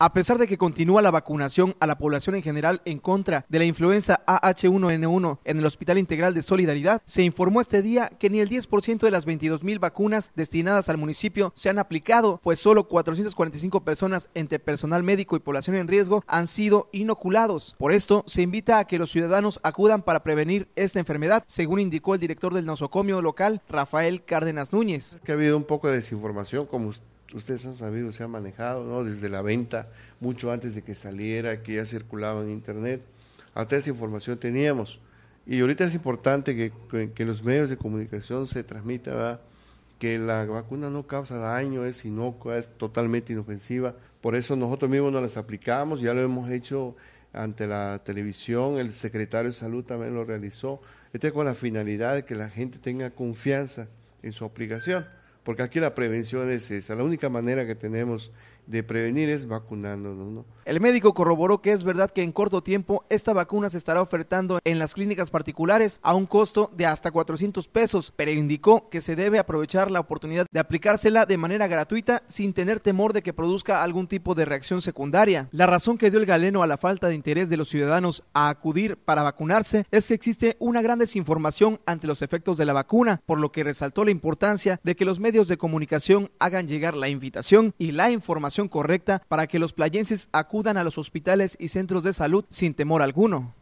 A pesar de que continúa la vacunación a la población en general en contra de la influenza AH1N1 en el Hospital Integral de Solidaridad, se informó este día que ni el 10% de las 22.000 vacunas destinadas al municipio se han aplicado, pues solo 445 personas entre personal médico y población en riesgo han sido inoculados. Por esto, se invita a que los ciudadanos acudan para prevenir esta enfermedad, según indicó el director del nosocomio local, Rafael Cárdenas Núñez. que ha habido un poco de desinformación, como usted ustedes han sabido, se ha manejado, ¿no? Desde la venta, mucho antes de que saliera, que ya circulaba en Internet. Hasta esa información teníamos. Y ahorita es importante que, los medios de comunicación se transmita, que la vacuna no causa daño, es inocua, es totalmente inofensiva. Por eso nosotros mismos no las aplicamos, ya lo hemos hecho ante la televisión, el secretario de salud también lo realizó. Este es con la finalidad de que la gente tenga confianza en su aplicación porque aquí la prevención es esa. La única manera que tenemos de prevenir es vacunándonos. El médico corroboró que es verdad que en corto tiempo esta vacuna se estará ofertando en las clínicas particulares a un costo de hasta 400 pesos, pero indicó que se debe aprovechar la oportunidad de aplicársela de manera gratuita sin tener temor de que produzca algún tipo de reacción secundaria. La razón que dio el galeno a la falta de interés de los ciudadanos a acudir para vacunarse es que existe una gran desinformación ante los efectos de la vacuna, por lo que resaltó la importancia de que los medios de comunicación hagan llegar la invitación y la información correcta para que los playenses acudan a los hospitales y centros de salud sin temor alguno.